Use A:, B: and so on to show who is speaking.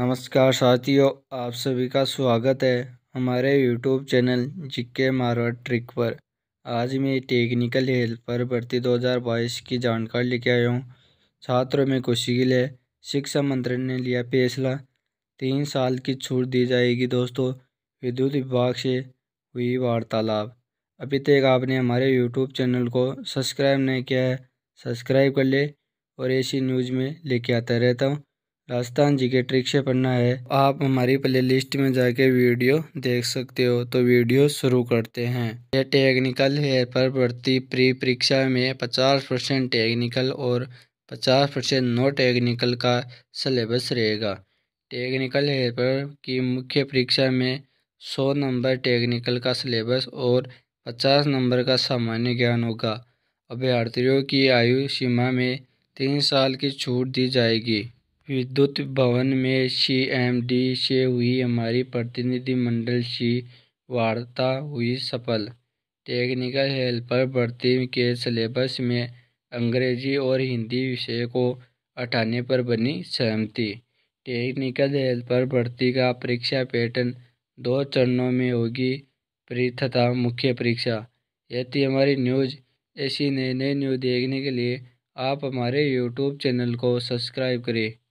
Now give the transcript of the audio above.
A: नमस्कार साथियों आप सभी का स्वागत है हमारे यूट्यूब चैनल जिक्के मारवाड़ ट्रिक पर आज मैं टेक्निकल हेल्पर भर्ती 2022 की जानकारी लेके आया हूँ छात्रों में के है शिक्षा मंत्री ने लिया फैसला तीन साल की छूट दी जाएगी दोस्तों विद्युत विभाग से हुई वार्तालाप अभी तक आपने हमारे यूट्यूब चैनल को सब्सक्राइब नहीं किया है सब्सक्राइब कर ले और ऐसी न्यूज़ में लेके आता रहता हूँ राजस्थान जी के ट्रिक से पढ़ना है आप हमारी प्ले लिस्ट में जाके वीडियो देख सकते हो तो वीडियो शुरू करते हैं यह टेक्निकल है पर प्रति प्री परीक्षा में 50 परसेंट टेक्निकल और 50 परसेंट नो टेक्निकल का सिलेबस रहेगा टेक्निकल है पर की मुख्य परीक्षा में 100 नंबर टेक्निकल का सिलेबस और 50 नंबर का सामान्य ज्ञान होगा अभ्यर्थियों की आयु सीमा में तीन साल की छूट दी जाएगी विद्युत भवन में सी.एम.डी से हुई हमारी प्रतिनिधिमंडल सी वार्ता हुई सफल टेक्निकल हेल्पर भर्ती के सिलेबस में अंग्रेजी और हिंदी विषय को हटाने पर बनी सहमति टेक्निकल हेल्पर भर्ती का परीक्षा पैटर्न दो चरणों में होगी प्रथा तथा मुख्य परीक्षा यदि हमारी न्यूज़ ऐसी नई नई न्यूज़ देखने के लिए आप हमारे यूट्यूब चैनल को सब्सक्राइब करें